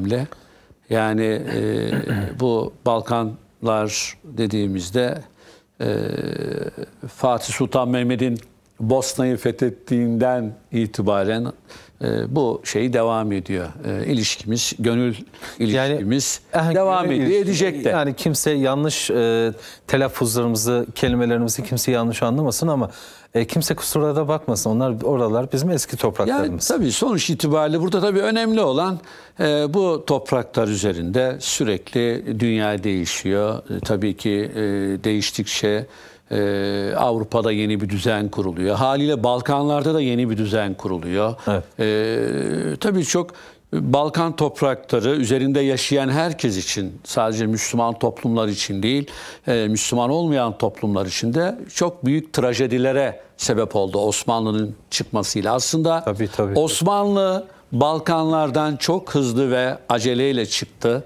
önemli. Yani e, bu Balkanlar dediğimizde e, Fatih Sultan Mehmet'in Bosna'yı fethettiğinden itibaren e, bu şey devam ediyor. E, ilişkimiz, gönül ilişkimiz yani, devam gönül ediyor, ilişki, edecek de. Yani kimse yanlış e, telaffuzlarımızı, kelimelerimizi kimse yanlış anlamasın ama e, kimse kusura da bakmasın. Onlar oralar bizim eski topraklarımız. Yani, tabii sonuç itibariyle burada tabii önemli olan e, bu topraklar üzerinde sürekli dünya değişiyor. E, tabii ki e, değiştikçe ee, Avrupa'da yeni bir düzen kuruluyor. Haliyle Balkanlarda da yeni bir düzen kuruluyor. Evet. Ee, tabii çok Balkan toprakları üzerinde yaşayan herkes için sadece Müslüman toplumlar için değil e, Müslüman olmayan toplumlar için de çok büyük trajedilere sebep oldu Osmanlı'nın çıkmasıyla. Aslında tabii, tabii, Osmanlı Balkanlardan çok hızlı ve aceleyle çıktı.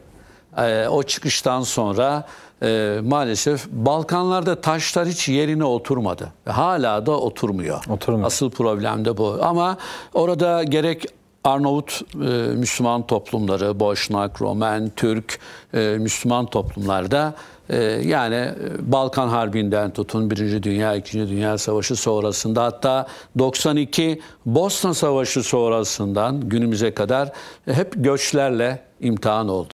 Ee, o çıkıştan sonra e, maalesef Balkanlarda taşlar hiç yerine oturmadı. Hala da oturmuyor. oturmuyor. Asıl problem de bu. Ama orada gerek Arnavut e, Müslüman toplumları, Boşnak, Romen, Türk e, Müslüman toplumlarda yani Balkan Harbi'nden tutun Birinci Dünya, İkinci Dünya Savaşı sonrasında hatta 92 Bosna Savaşı sonrasından günümüze kadar hep göçlerle imtihan oldu.